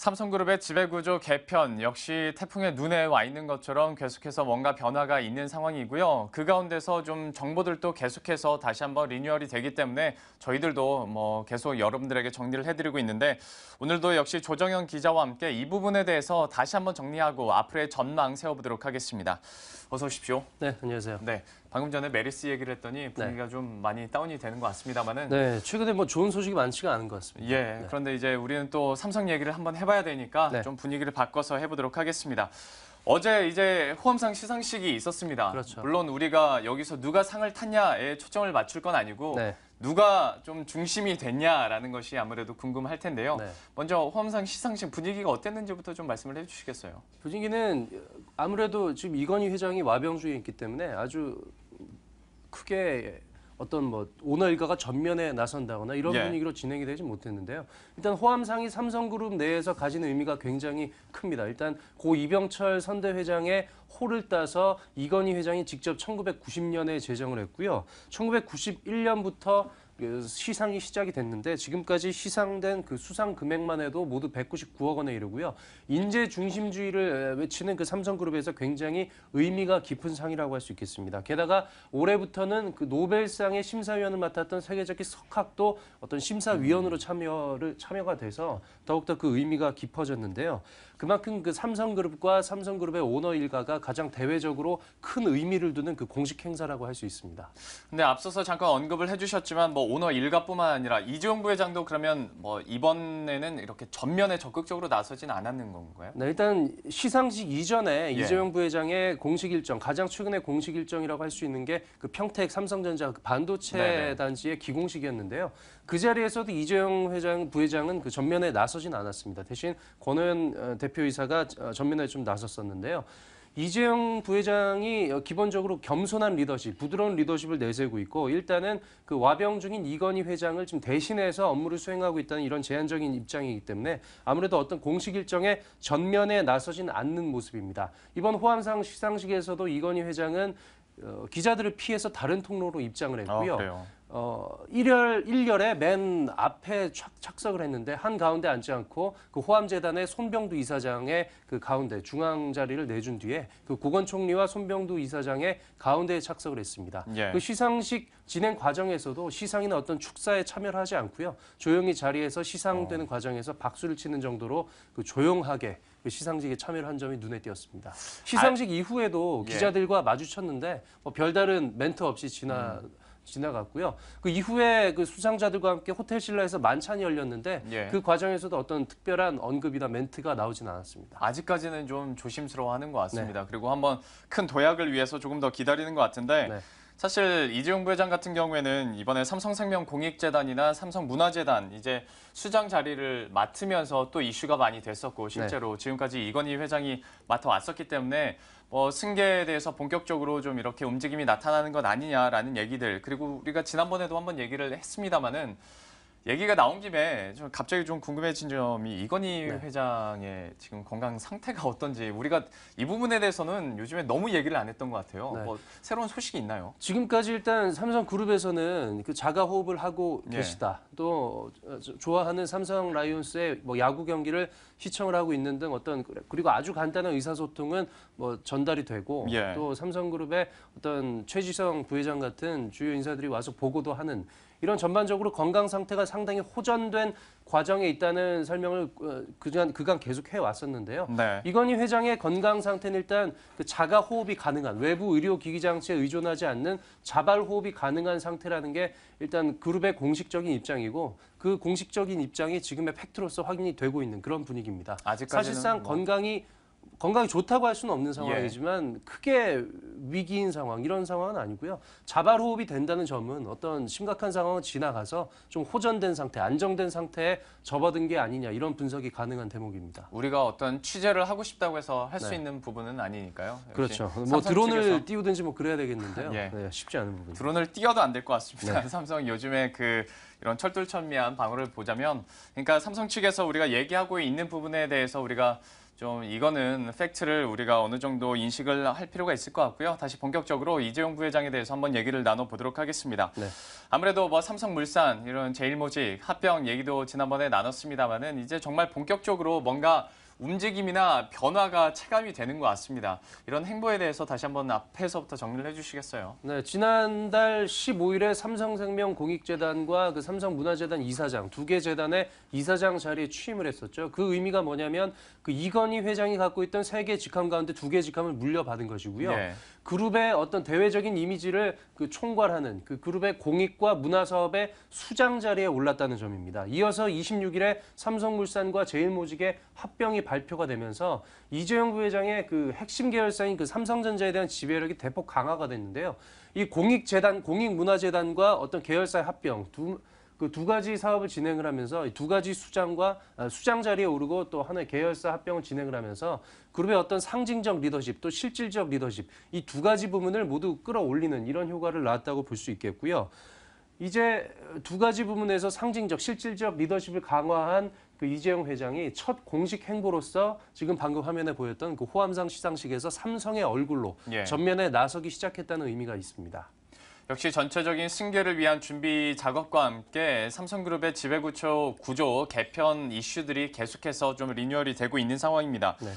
삼성그룹의 지배구조 개편 역시 태풍의 눈에 와 있는 것처럼 계속해서 뭔가 변화가 있는 상황이고요. 그 가운데서 좀 정보들도 계속해서 다시 한번 리뉴얼이 되기 때문에 저희들도 뭐 계속 여러분들에게 정리를 해드리고 있는데 오늘도 역시 조정현 기자와 함께 이 부분에 대해서 다시 한번 정리하고 앞으로의 전망 세워보도록 하겠습니다. 어서 오십시오. 네, 안녕하세요. 네. 방금 전에 메리스 얘기를 했더니 네. 분위기가 네. 좀 많이 다운이 되는 것 같습니다만은 네, 최근에 뭐 좋은 소식이 많지가 않은 것 같습니다. 예, 네. 그런데 이제 우리는 또 삼성 얘기를 한번 해봐야 되니까 네. 좀 분위기를 바꿔서 해보도록 하겠습니다. 어제 이제 호암상 시상식이 있었습니다. 그렇죠. 물론 우리가 여기서 누가 상을 탔냐에 초점을 맞출 건 아니고 네. 누가 좀 중심이 됐냐라는 것이 아무래도 궁금할 텐데요. 네. 먼저 호암상 시상식 분위기가 어땠는지부터 좀 말씀을 해주시겠어요? 분위기는 아무래도 지금 이건희 회장이 와병주에 있기 때문에 아주 크게 어떤 뭐 오너 일가가 전면에 나선다거나 이런 예. 분위기로 진행이 되지 못했는데요. 일단 호암상이 삼성그룹 내에서 가진 의미가 굉장히 큽니다. 일단 고 이병철 선대회장의 호를 따서 이건희 회장이 직접 1990년에 제정을 했고요. 1991년부터 그 시상이 시작이 됐는데 지금까지 시상된 그 수상 금액만 해도 모두 199억 원에 이르고요. 인재 중심주의를 외치는 그 삼성그룹에서 굉장히 의미가 깊은 상이라고 할 수 있겠습니다. 게다가 올해부터는 그 노벨상의 심사위원을 맡았던 세계적인 석학도 어떤 심사위원으로 참여를 참여가 돼서 더욱더 그 의미가 깊어졌는데요. 그만큼 그 삼성그룹과 삼성그룹의 오너 일가가 가장 대외적으로 큰 의미를 두는 그 공식 행사라고 할 수 있습니다. 근데 앞서서 잠깐 언급을 해주셨지만 뭐 오너 일가뿐만 아니라 이재용 부회장도 그러면 뭐 이번에는 이렇게 전면에 적극적으로 나서진 않았는 건가요? 네, 일단 시상식 이전에 예. 이재용 부회장의 공식 일정, 가장 최근의 공식 일정이라고 할 수 있는 게 그 평택 삼성전자 그 반도체 네네. 네. 단지의 기공식이었는데요. 그 자리에서도 이재용 회장 부회장은 그 전면에 나서진 않았습니다. 대신 권오현 어, 대표이사가 어, 전면에 좀 나섰었는데요. 이재용 부회장이 어, 기본적으로 겸손한 리더십, 부드러운 리더십을 내세우고 있고 일단은 그 와병 중인 이건희 회장을 지금 대신해서 업무를 수행하고 있다는 이런 제한적인 입장이기 때문에 아무래도 어떤 공식 일정에 전면에 나서진 않는 모습입니다. 이번 호암상 시상식에서도 이건희 회장은 어, 기자들을 피해서 다른 통로로 입장을 아, 했고요. 아, 어, 1열, 1열에맨 앞에 착, 석을 했는데 한 가운데 앉지 않고 그 호암재단의 손병두 이사장의 그 가운데 중앙 자리를 내준 뒤에 그 고건 총리와 손병두 이사장의 가운데에 착석을 했습니다. 예. 그 시상식 진행 과정에서도 시상이나 어떤 축사에 참여를 하지 않고요. 조용히 자리에서 시상되는 어. 과정에서 박수를 치는 정도로 그 조용하게 그 시상식에 참여를 한 점이 눈에 띄었습니다. 아. 시상식 아, 이후에도 예. 기자들과 예. 마주쳤는데 뭐 별다른 멘트 없이 지나 음. 지나갔고요. 그 이후에 그 수상자들과 함께 호텔 신라에서 만찬이 열렸는데 예. 그 과정에서도 어떤 특별한 언급이나 멘트가 나오진 않았습니다. 아직까지는 좀 조심스러워하는 것 같습니다. 네. 그리고 한번 큰 도약을 위해서 조금 더 기다리는 것 같은데 네. 사실 이재용 부회장 같은 경우에는 이번에 삼성생명 공익재단이나 삼성문화재단 이제 수장 자리를 맡으면서 또 이슈가 많이 됐었고 실제로 네. 지금까지 이건희 회장이 맡아왔었기 때문에 뭐 승계에 대해서 본격적으로 좀 이렇게 움직임이 나타나는 것 아니냐라는 얘기들 그리고 우리가 지난번에도 한번 얘기를 했습니다마는 얘기가 나온 김에 좀 갑자기 좀 궁금해진 점이 이건희 네. 회장의 지금 건강 상태가 어떤지 우리가 이 부분에 대해서는 요즘에 너무 얘기를 안 했던 것 같아요. 네. 뭐 새로운 소식이 있나요? 지금까지 일단 삼성그룹에서는 그 자가 호흡을 하고 예. 계시다. 예. 또 좋아하는 삼성 라이온스의 뭐 야구 경기를 시청을 하고 있는 등 어떤 그리고 아주 간단한 의사소통은 뭐 전달이 되고 예. 또 삼성그룹의 어떤 최지성 부회장 같은 주요 인사들이 와서 보고도 하는 이런 전반적으로 건강 상태가 상당히 호전된 과정에 있다는 설명을 어, 그간, 그간 계속 해왔었는데요. 네. 이건희 회장의 건강 상태는 일단 그 자가 호흡이 가능한 외부 의료 기기 장치에 의존하지 않는 자발 호흡이 가능한 상태라는 게 일단 그룹의 공식적인 입장이고 그 공식적인 입장이 지금의 팩트로서 확인이 되고 있는 그런 분위기입니다. 사실상 뭐 건강이 건강이 좋다고 할 수는 없는 상황이지만 예. 크게 위기인 상황 이런 상황은 아니고요. 자발 호흡이 된다는 점은 어떤 심각한 상황을 지나가서 좀 호전된 상태, 안정된 상태에 접어든 게 아니냐 이런 분석이 가능한 대목입니다. 우리가 어떤 취재를 하고 싶다고 해서 할수 네. 있는 부분은 아니니까요. 그렇죠. 뭐 드론을 측에서. 띄우든지 뭐 그래야 되겠는데요. 예. 네, 쉽지 않은 부분. 이 드론을 띄워도 안 될 것 같습니다. 네. 삼성 요즘에 그 이런 철두천미한 방어를 보자면 그러니까 삼성 측에서 우리가 얘기하고 있는 부분에 대해서 우리가 좀 이거는 팩트를 우리가 어느 정도 인식을 할 필요가 있을 것 같고요. 다시 본격적으로 이재용 부회장에 대해서 한번 얘기를 나눠보도록 하겠습니다. 네. 아무래도 뭐 삼성물산 이런 제일모직 합병 얘기도 지난번에 나눴습니다만은 이제 정말 본격적으로 뭔가 움직임이나 변화가 체감이 되는 것 같습니다. 이런 행보에 대해서 다시 한번 앞에서부터 정리를 해주시겠어요? 네, 지난달 15일에 삼성생명 공익재단과 그 삼성문화재단 이사장 두 개 재단의 이사장 자리에 취임을 했었죠. 그 의미가 뭐냐면 그 이건희 회장이 갖고 있던 세 개 직함 가운데 두 개 직함을 물려받은 것이고요. 네. 그룹의 어떤 대외적인 이미지를 그 총괄하는 그 그룹의 공익과 문화사업의 수장 자리에 올랐다는 점입니다. 이어서 26일에 삼성물산과 제일모직의 합병이 발표가 되면서 이재용 부회장의 그 핵심 계열사인 그 삼성전자에 대한 지배력이 대폭 강화가 됐는데요. 이 공익재단, 공익문화재단과 어떤 계열사의 합병 두, 그두 가지 사업을 진행을 하면서 두 가지 수장과 아, 수장 자리에 오르고 또 하나의 계열사 합병을 진행을 하면서 그룹의 어떤 상징적 리더십 또 실질적 리더십 이 두 가지 부분을 모두 끌어올리는 이런 효과를 낳았다고 볼 수 있겠고요. 이제 두 가지 부분에서 상징적 실질적 리더십을 강화한 그 이재용 회장이 첫 공식 행보로서 지금 방금 화면에 보였던 그 호암상 시상식에서 삼성의 얼굴로 예. 전면에 나서기 시작했다는 의미가 있습니다. 역시 전체적인 승계를 위한 준비 작업과 함께 삼성그룹의 지배구조 구조 개편 이슈들이 계속해서 좀 리뉴얼이 되고 있는 상황입니다. 네.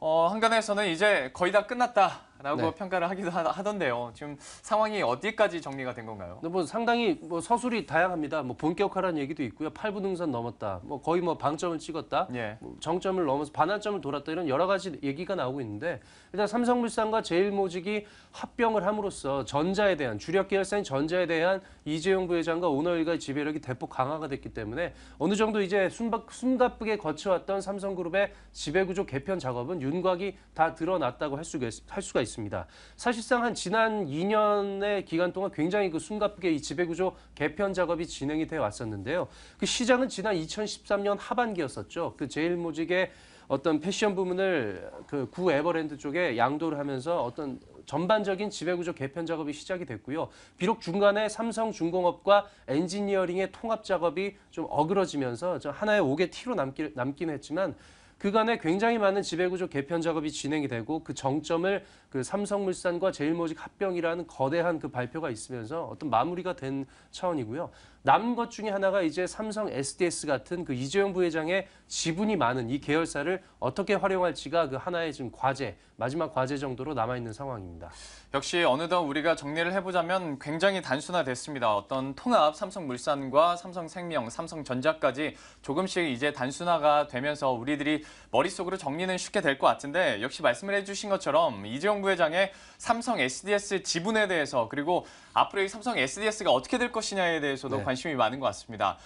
어, 한간에서는 이제 거의 다 끝났다 라고 네. 평가를 하기도 하, 던데요 지금 상황이 어디까지 정리가 된 건가요? 뭐 상당히 뭐 서술이 다양합니다. 뭐 본격화라는 얘기도 있고요. 8부 등선 넘었다. 뭐 거의 뭐 방점을 찍었다. 예. 뭐 정점을 넘어서 반환점을 돌았다. 이런 여러 가지 얘기가 나오고 있는데 일단 삼성물산과 제일모직이 합병을 함으로써 전자에 대한 주력 계열사인 전자에 대한 이재용 부회장과 오너일가의 지배력이 대폭 강화가 됐기 때문에 어느 정도 이제 숨바, 숨가쁘게 거쳐왔던 삼성그룹의 지배구조 개편 작업은 윤곽이 다 드러났다고 할수할 수가 있습니다. 있습니다. 사실상 한 지난 2년의 기간 동안 굉장히 그 숨가쁘게 이 지배구조 개편 작업이 진행이 되어 왔었는데요. 그 시작은 지난 2013년 하반기였었죠. 그 제일모직의 어떤 패션 부문을 그 구 에버랜드 쪽에 양도를 하면서 어떤 전반적인 지배구조 개편 작업이 시작이 됐고요. 비록 중간에 삼성중공업과 엔지니어링의 통합 작업이 좀 어그러지면서 하나의 옥의 티로 남기, 남긴 했지만 그간에 굉장히 많은 지배구조 개편 작업이 진행이 되고 그 정점을 그 삼성물산과 제일모직 합병이라는 거대한 그 발표가 있으면서 어떤 마무리가 된 차원이고요. 남은 것 중에 하나가 이제 삼성 SDS 같은 그 이재용 부회장의 지분이 많은 이 계열사를 어떻게 활용할지가 그 하나의 지금 과제, 마지막 과제 정도로 남아있는 상황입니다. 역시 어느덧 우리가 정리를 해보자면 굉장히 단순화됐습니다. 어떤 통합 삼성물산과 삼성생명, 삼성전자까지 조금씩 이제 단순화가 되면서 우리들이 머릿속으로 정리는 쉽게 될 것 같은데 역시 말씀을 해주신 것처럼 이재용 부회장의 삼성 SDS 지분에 대해서 그리고 앞으로 이 삼성 SDS가 어떻게 될 것이냐에 대해서도 네. 관심 관심이 많은 것 같습니다.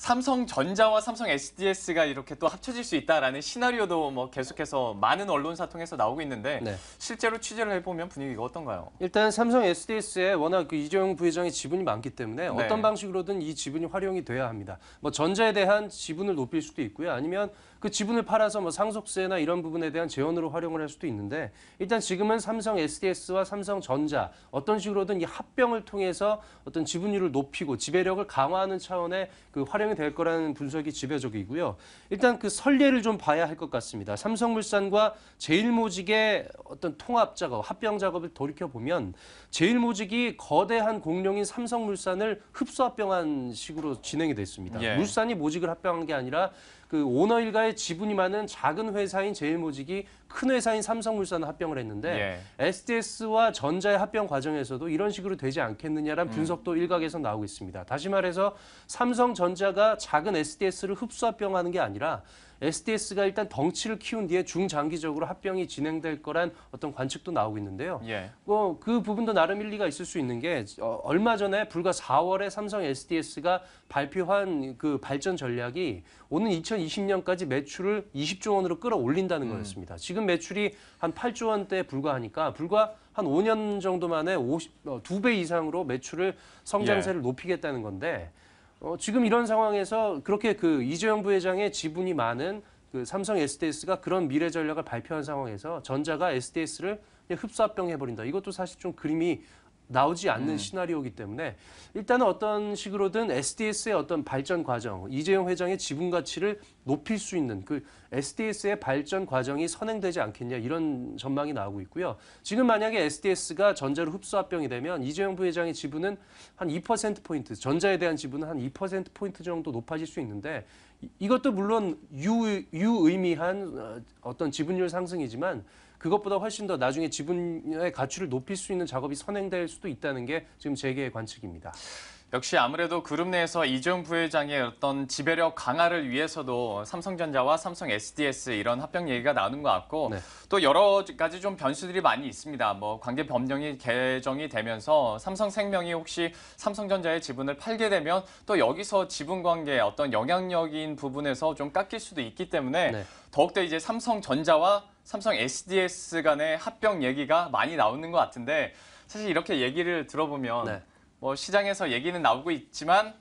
삼성전자와 삼성 SDS가 이렇게 또 합쳐질 수 있다라는 시나리오도 뭐 계속해서 많은 언론사 통해서 나오고 있는데 네. 실제로 취재를 해보면 분위기가 어떤가요? 일단 삼성 SDS에 워낙 그 이재용 부회장의 지분이 많기 때문에 네. 어떤 방식으로든 이 지분이 활용이 돼야 합니다. 뭐 전자에 대한 지분을 높일 수도 있고요. 아니면 그 지분을 팔아서 뭐 상속세나 이런 부분에 대한 재원으로 활용을 할 수도 있는데 일단 지금은 삼성 SDS와 삼성전자 어떤 식으로든 이 합병을 통해서 어떤 지분율을 높이고 지배력을 강화하는 차원의 그 활용 진행이 될 거라는 분석이 지배적이고요. 일단 그 선례를 좀 봐야 할 것 같습니다. 삼성물산과 제일모직의 어떤 통합 작업, 합병 작업을 돌이켜보면 제일모직이 거대한 공룡인 삼성물산을 흡수 합병한 식으로 진행이 됐습니다. 예. 물산이 모직을 합병한 게 아니라 그 오너 일가의 지분이 많은 작은 회사인 제일모직이 큰 회사인 삼성물산을 합병을 했는데 예. SDS와 전자의 합병 과정에서도 이런 식으로 되지 않겠느냐라는 음. 분석도 일각에서 나오고 있습니다. 다시 말해서 삼성전자가 작은 SDS를 흡수 합병하는 게 아니라 SDS가 일단 덩치를 키운 뒤에 중장기적으로 합병이 진행될 거란 어떤 관측도 나오고 있는데요. 예. 어, 그 부분도 나름 일리가 있을 수 있는 게 어, 얼마 전에 불과 4월에 삼성 SDS가 발표한 그 발전 전략이 오는 2020년까지 매출을 20조 원으로 끌어올린다는 음. 거였습니다. 지금 매출이 한 8조 원대에 불과하니까 불과 한 5년 정도 만에 50, 2배 어, 이상으로 매출을 성장세를 예. 높이겠다는 건데 어, 지금 이런 상황에서 그렇게 그 이재용 부회장의 지분이 많은 그 삼성 SDS가 그런 미래 전략을 발표한 상황에서 전자가 SDS를 흡수합병해버린다. 이것도 사실 좀 그림이 나오지 않는 음. 시나리오이기 때문에 일단은 어떤 식으로든 SDS의 어떤 발전 과정, 이재용 회장의 지분 가치를 높일 수 있는 그 SDS의 발전 과정이 선행되지 않겠냐 이런 전망이 나오고 있고요. 지금 만약에 SDS가 전자로 흡수합병이 되면 이재용 부회장의 지분은 한 2% 포인트, 전자에 대한 지분은 한 2% 포인트 정도 높아질 수 있는데 이것도 물론 유, 유의미한 어, 어떤 지분율 상승이지만 그것보다 훨씬 더 나중에 지분의 가치를 높일 수 있는 작업이 선행될 수도 있다는 게 지금 재계의 관측입니다. 역시 아무래도 그룹 내에서 이재용 부회장의 어떤 지배력 강화를 위해서도 삼성전자와 삼성 SDS 이런 합병 얘기가 나오는 것 같고 네. 또 여러 가지 좀 변수들이 많이 있습니다. 뭐 관계 법령이 개정이 되면서 삼성생명이 혹시 삼성전자의 지분을 팔게 되면 또 여기서 지분 관계 어떤 영향력인 부분에서 좀 깎일 수도 있기 때문에 네. 더욱더 이제 삼성전자와 삼성 SDS 간의 합병 얘기가 많이 나오는 것 같은데 사실 이렇게 얘기를 들어보면 네. 뭐 시장에서 얘기는 나오고 있지만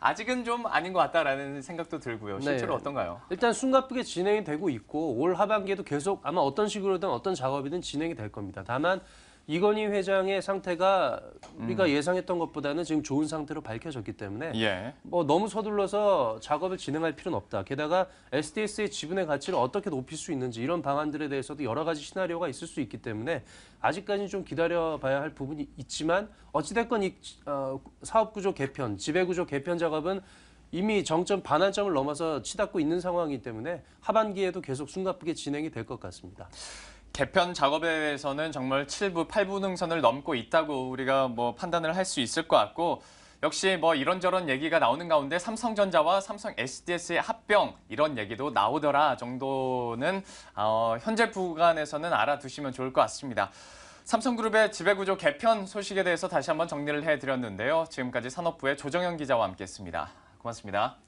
아직은 좀 아닌 것 같다라는 생각도 들고요. 네. 실제로 네. 어떤가요? 일단 숨가쁘게 진행이 되고 있고 올 하반기에도 계속 아마 어떤 식으로든 어떤 작업이든 진행이 될 겁니다. 다만 이건희 회장의 상태가 우리가 음. 예상했던 것보다는 지금 좋은 상태로 밝혀졌기 때문에 예. 뭐 너무 서둘러서 작업을 진행할 필요는 없다. 게다가 SDS의 지분의 가치를 어떻게 높일 수 있는지 이런 방안들에 대해서도 여러 가지 시나리오가 있을 수 있기 때문에 아직까지는 좀 기다려봐야 할 부분이 있지만 어찌됐건 이 어, 사업구조 개편, 지배구조 개편 작업은 이미 정점 반환점을 넘어서 치닫고 있는 상황이기 때문에 하반기에도 계속 숨가쁘게 진행이 될 것 같습니다. 개편 작업에서는 대해 정말 7부, 8부 능선을 넘고 있다고 우리가 뭐 판단을 할 수 있을 것 같고 역시 뭐 이런저런 얘기가 나오는 가운데 삼성전자와 삼성 SDS의 합병 이런 얘기도 나오더라 정도는 어, 현재 부간에서는 알아두시면 좋을 것 같습니다. 삼성그룹의 지배구조 개편 소식에 대해서 다시 한번 정리를 해드렸는데요. 지금까지 산업부의 조정현 기자와 함께했습니다. 고맙습니다.